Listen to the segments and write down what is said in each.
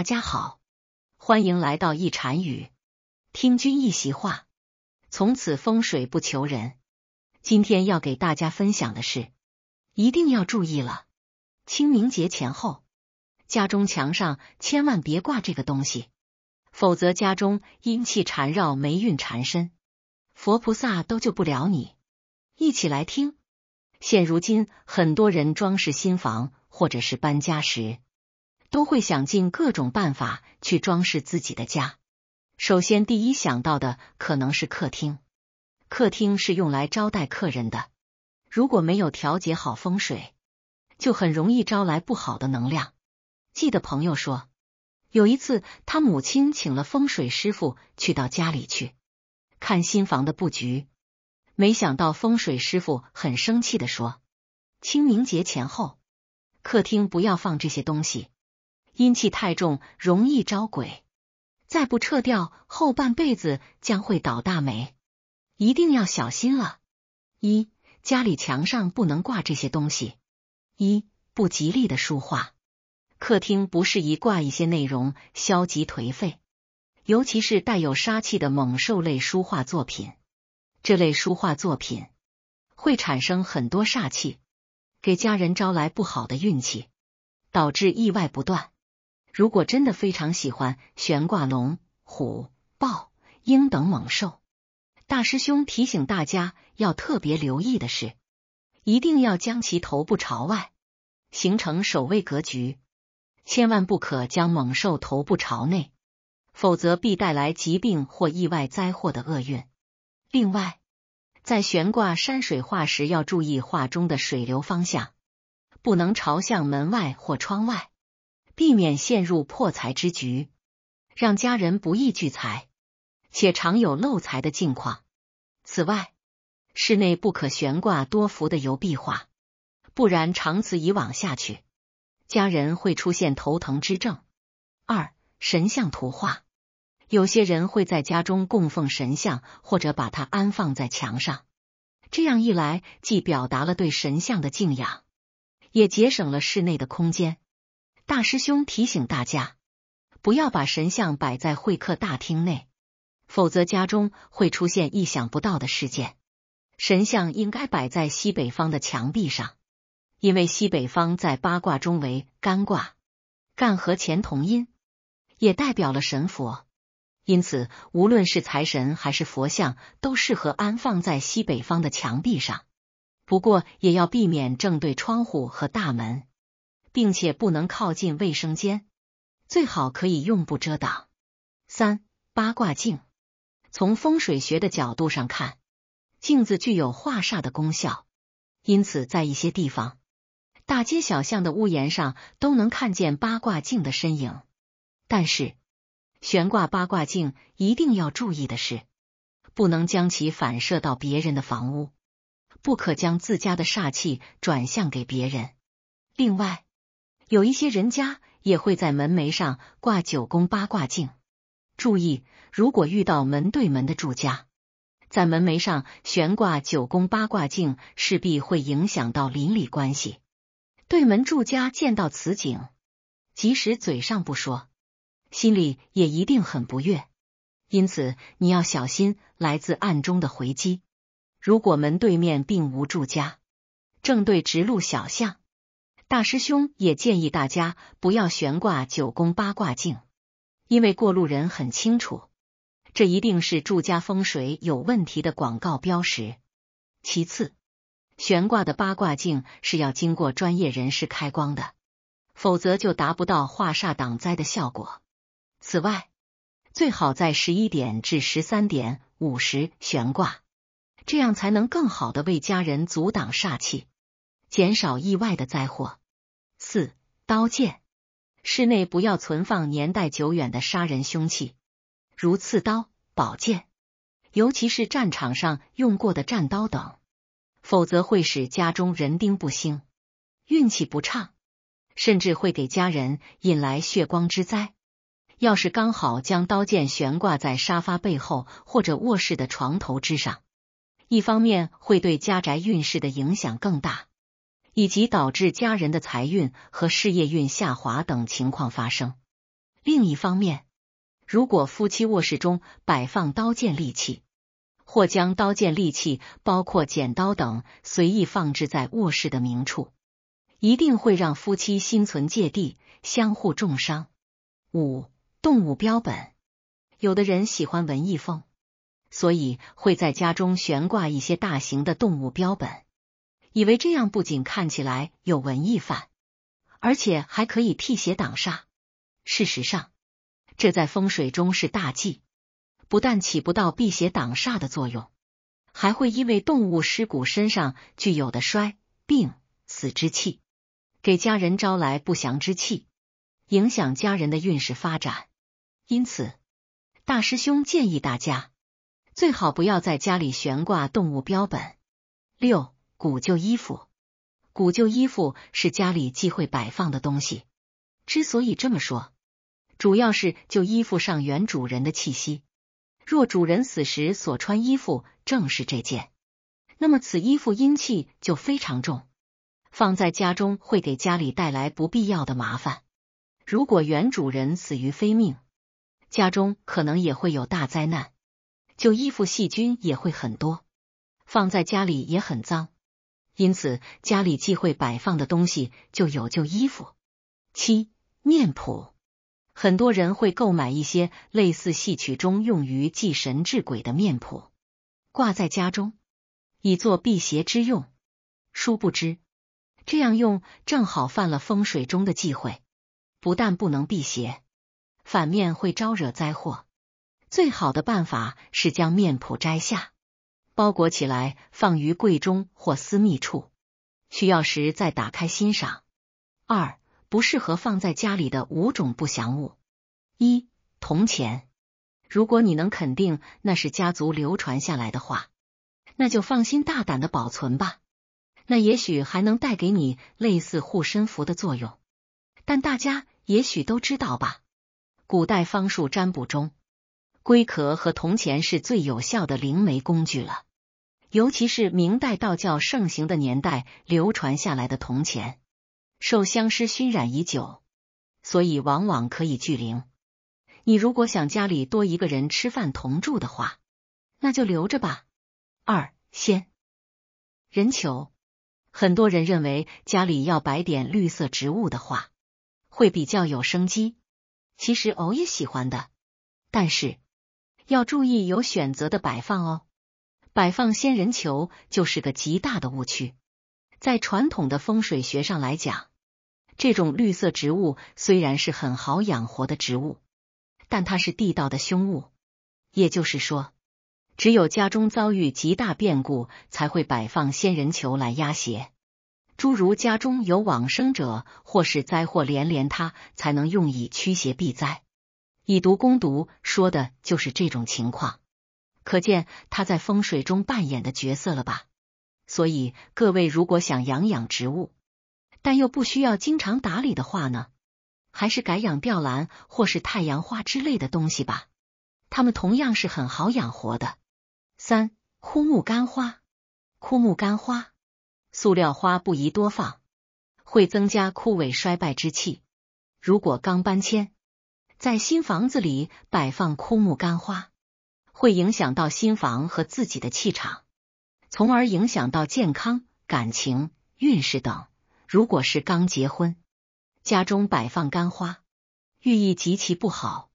大家好，欢迎来到一禅语。听君一席话，从此风水不求人。今天要给大家分享的是，一定要注意了，清明节前后，家中墙上千万别挂这个东西，否则家中阴气缠绕，霉运缠身，佛菩萨都救不了你。一起来听。现如今，很多人装饰新房或者是搬家时。都会想尽各种办法去装饰自己的家。首先，第一想到的可能是客厅。客厅是用来招待客人的，如果没有调节好风水，就很容易招来不好的能量。记得朋友说，有一次他母亲请了风水师傅去到家里去看新房的布局，没想到风水师傅很生气的说：“清明节前后，客厅不要放这些东西。”阴气太重，容易招鬼。再不撤掉，后半辈子将会倒大霉。一定要小心了。一，家里墙上不能挂这些东西。一，不吉利的书画。客厅不适宜挂一些内容消极颓废，尤其是带有杀气的猛兽类书画作品。这类书画作品会产生很多煞气，给家人招来不好的运气，导致意外不断。如果真的非常喜欢悬挂龙、虎、豹、鹰等猛兽，大师兄提醒大家要特别留意的是，一定要将其头部朝外，形成守卫格局，千万不可将猛兽头部朝内，否则必带来疾病或意外灾祸的厄运。另外，在悬挂山水画时要注意画中的水流方向，不能朝向门外或窗外。避免陷入破财之局，让家人不易聚财，且常有漏财的境况。此外，室内不可悬挂多幅的油壁画，不然长此以往下去，家人会出现头疼之症。二神像图画，有些人会在家中供奉神像，或者把它安放在墙上。这样一来，既表达了对神像的敬仰，也节省了室内的空间。大师兄提醒大家，不要把神像摆在会客大厅内，否则家中会出现意想不到的事件。神像应该摆在西北方的墙壁上，因为西北方在八卦中为干卦，干和乾同音，也代表了神佛。因此，无论是财神还是佛像，都适合安放在西北方的墙壁上。不过，也要避免正对窗户和大门。并且不能靠近卫生间，最好可以用布遮挡。三八卦镜从风水学的角度上看，镜子具有化煞的功效，因此在一些地方，大街小巷的屋檐上都能看见八卦镜的身影。但是，悬挂八卦镜一定要注意的是，不能将其反射到别人的房屋，不可将自家的煞气转向给别人。另外，有一些人家也会在门楣上挂九宫八卦镜。注意，如果遇到门对门的住家，在门楣上悬挂九宫八卦镜势必会影响到邻里关系。对门住家见到此景，即使嘴上不说，心里也一定很不悦。因此，你要小心来自暗中的回击。如果门对面并无住家，正对直路小巷。大师兄也建议大家不要悬挂九宫八卦镜，因为过路人很清楚，这一定是住家风水有问题的广告标识。其次，悬挂的八卦镜是要经过专业人士开光的，否则就达不到化煞挡灾的效果。此外，最好在十一点至十三点五十悬挂，这样才能更好的为家人阻挡煞气，减少意外的灾祸。四刀剑，室内不要存放年代久远的杀人凶器，如刺刀、宝剑，尤其是战场上用过的战刀等，否则会使家中人丁不兴，运气不畅，甚至会给家人引来血光之灾。要是刚好将刀剑悬挂在沙发背后或者卧室的床头之上，一方面会对家宅运势的影响更大。以及导致家人的财运和事业运下滑等情况发生。另一方面，如果夫妻卧室中摆放刀剑利器，或将刀剑利器包括剪刀等随意放置在卧室的明处，一定会让夫妻心存芥蒂，相互重伤。五、动物标本，有的人喜欢文艺风，所以会在家中悬挂一些大型的动物标本。以为这样不仅看起来有文艺范，而且还可以辟邪挡煞。事实上，这在风水中是大忌，不但起不到辟邪挡煞的作用，还会因为动物尸骨身上具有的衰病死之气，给家人招来不祥之气，影响家人的运势发展。因此，大师兄建议大家最好不要在家里悬挂动物标本。六古旧衣服，古旧衣服是家里忌讳摆放的东西。之所以这么说，主要是旧衣服上原主人的气息。若主人死时所穿衣服正是这件，那么此衣服阴气就非常重，放在家中会给家里带来不必要的麻烦。如果原主人死于非命，家中可能也会有大灾难。旧衣服细菌也会很多，放在家里也很脏。因此，家里忌讳摆放的东西就有旧衣服、七面谱。很多人会购买一些类似戏曲中用于祭神治鬼的面谱，挂在家中以作辟邪之用。殊不知，这样用正好犯了风水中的忌讳，不但不能辟邪，反面会招惹灾祸。最好的办法是将面谱摘下。包裹起来，放于柜中或私密处，需要时再打开欣赏。二、不适合放在家里的五种不祥物：一、铜钱。如果你能肯定那是家族流传下来的话，那就放心大胆的保存吧。那也许还能带给你类似护身符的作用。但大家也许都知道吧，古代方术占卜中，龟壳和铜钱是最有效的灵媒工具了。尤其是明代道教盛行的年代流传下来的铜钱，受香师熏染已久，所以往往可以聚灵。你如果想家里多一个人吃饭同住的话，那就留着吧。二仙人球，很多人认为家里要摆点绿色植物的话，会比较有生机。其实偶也喜欢的，但是要注意有选择的摆放哦。摆放仙人球就是个极大的误区。在传统的风水学上来讲，这种绿色植物虽然是很好养活的植物，但它是地道的凶物。也就是说，只有家中遭遇极大变故，才会摆放仙人球来压邪。诸如家中有往生者或是灾祸连连，他才能用以驱邪避灾。以毒攻毒，说的就是这种情况。可见他在风水中扮演的角色了吧？所以各位如果想养养植物，但又不需要经常打理的话呢，还是改养吊兰或是太阳花之类的东西吧。它们同样是很好养活的。三、枯木干花，枯木干花，塑料花不宜多放，会增加枯萎衰败之气。如果刚搬迁，在新房子里摆放枯木干花。会影响到新房和自己的气场，从而影响到健康、感情、运势等。如果是刚结婚，家中摆放干花，寓意极其不好，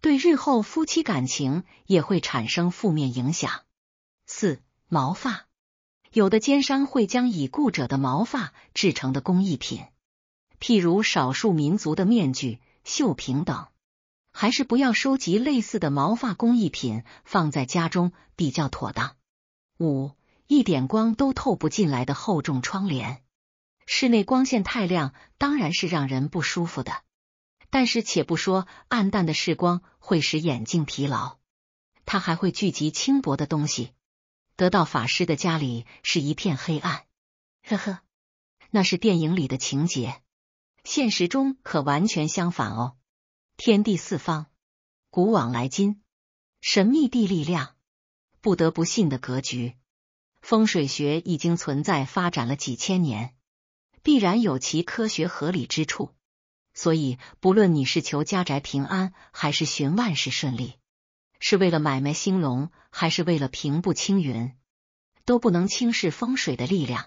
对日后夫妻感情也会产生负面影响。四毛发，有的奸商会将已故者的毛发制成的工艺品，譬如少数民族的面具、绣品等。还是不要收集类似的毛发工艺品放在家中比较妥当。五，一点光都透不进来的厚重窗帘，室内光线太亮当然是让人不舒服的。但是，且不说暗淡的视光会使眼睛疲劳，它还会聚集轻薄的东西。得到法师的家里是一片黑暗，呵呵，那是电影里的情节，现实中可完全相反哦。天地四方，古往来今，神秘地力量，不得不信的格局。风水学已经存在发展了几千年，必然有其科学合理之处。所以，不论你是求家宅平安，还是寻万事顺利，是为了买卖兴隆，还是为了平步青云，都不能轻视风水的力量，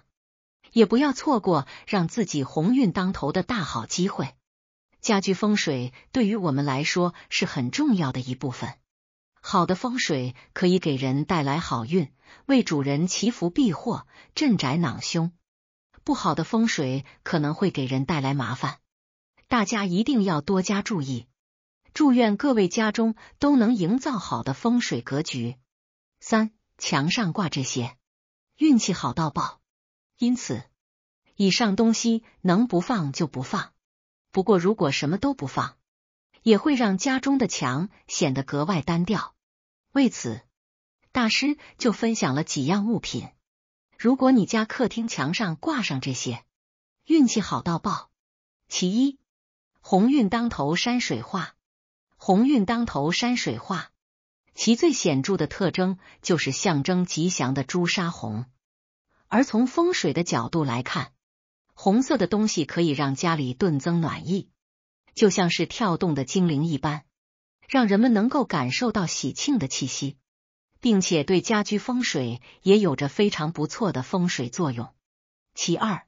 也不要错过让自己鸿运当头的大好机会。家居风水对于我们来说是很重要的一部分。好的风水可以给人带来好运，为主人祈福避祸、镇宅囊凶；不好的风水可能会给人带来麻烦，大家一定要多加注意。祝愿各位家中都能营造好的风水格局。三墙上挂这些，运气好到爆，因此以上东西能不放就不放。不过，如果什么都不放，也会让家中的墙显得格外单调。为此，大师就分享了几样物品。如果你家客厅墙上挂上这些，运气好到爆。其一，鸿运当头山水画，鸿运当头山水画，其最显著的特征就是象征吉祥的朱砂红。而从风水的角度来看，红色的东西可以让家里顿增暖意，就像是跳动的精灵一般，让人们能够感受到喜庆的气息，并且对家居风水也有着非常不错的风水作用。其二，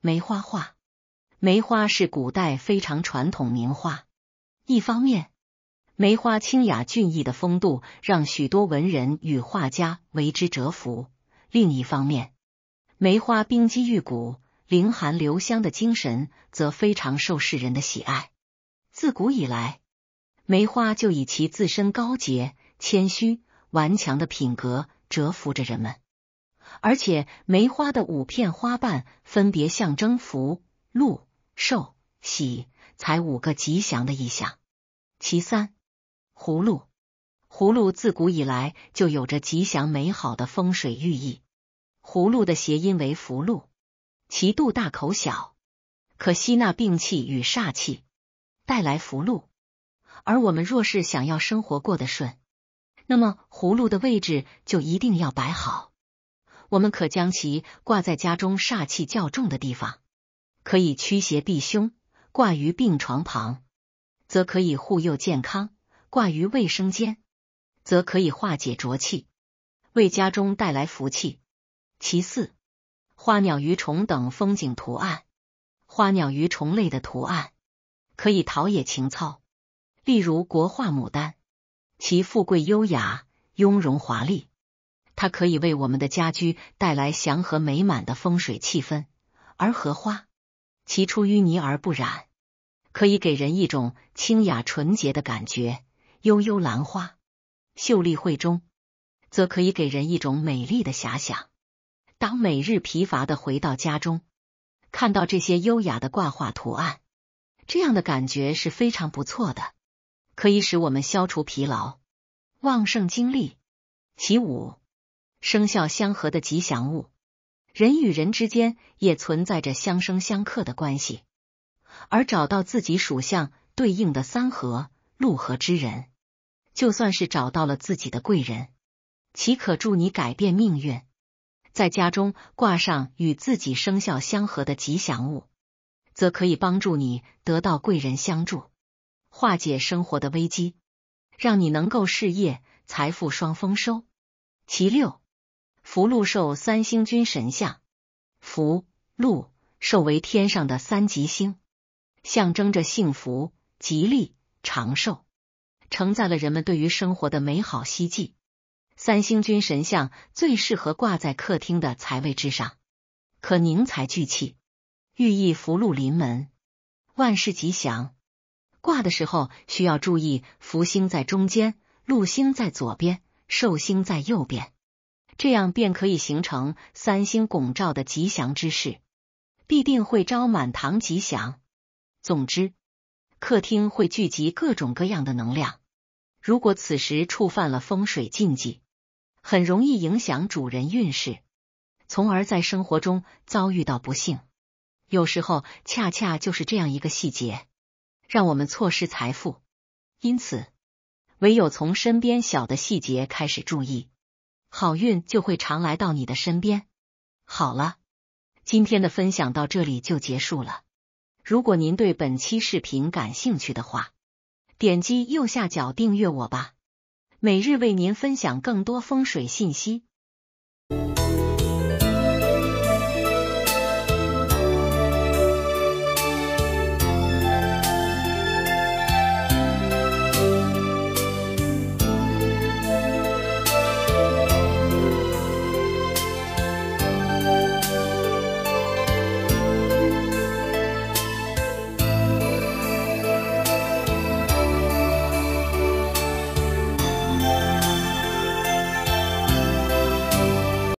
梅花画，梅花是古代非常传统名画。一方面，梅花清雅俊逸的风度让许多文人与画家为之折服；另一方面，梅花冰肌玉骨。凌寒留香的精神则非常受世人的喜爱。自古以来，梅花就以其自身高洁、谦虚、顽强的品格折服着人们。而且，梅花的五片花瓣分别象征福、禄、寿、喜、财五个吉祥的意象。其三，葫芦。葫芦自古以来就有着吉祥美好的风水寓意。葫芦的谐音为福禄。其肚大口小，可吸纳病气与煞气，带来福禄。而我们若是想要生活过得顺，那么葫芦的位置就一定要摆好。我们可将其挂在家中煞气较重的地方，可以驱邪避凶；挂于病床旁，则可以护佑健康；挂于卫生间，则可以化解浊气，为家中带来福气。其四。花鸟鱼虫等风景图案，花鸟鱼虫类的图案可以陶冶情操。例如国画牡丹，其富贵优雅、雍容华丽，它可以为我们的家居带来祥和美满的风水气氛。而荷花，其出淤泥而不染，可以给人一种清雅纯洁的感觉。悠悠兰花，秀丽慧中，则可以给人一种美丽的遐想。当每日疲乏的回到家中，看到这些优雅的挂画图案，这样的感觉是非常不错的，可以使我们消除疲劳，旺盛精力。其五，生肖相合的吉祥物，人与人之间也存在着相生相克的关系，而找到自己属相对应的三合、六合之人，就算是找到了自己的贵人，岂可助你改变命运？在家中挂上与自己生肖相合的吉祥物，则可以帮助你得到贵人相助，化解生活的危机，让你能够事业、财富双丰收。其六，福禄寿三星君神像，福禄寿为天上的三吉星，象征着幸福、吉利、长寿，承载了人们对于生活的美好希冀。三星君神像最适合挂在客厅的财位之上，可凝财聚气，寓意福禄临门、万事吉祥。挂的时候需要注意，福星在中间，禄星在左边，寿星在右边，这样便可以形成三星拱照的吉祥之势，必定会招满堂吉祥。总之，客厅会聚集各种各样的能量，如果此时触犯了风水禁忌。很容易影响主人运势，从而在生活中遭遇到不幸。有时候，恰恰就是这样一个细节，让我们错失财富。因此，唯有从身边小的细节开始注意，好运就会常来到你的身边。好了，今天的分享到这里就结束了。如果您对本期视频感兴趣的话，点击右下角订阅我吧。每日为您分享更多风水信息。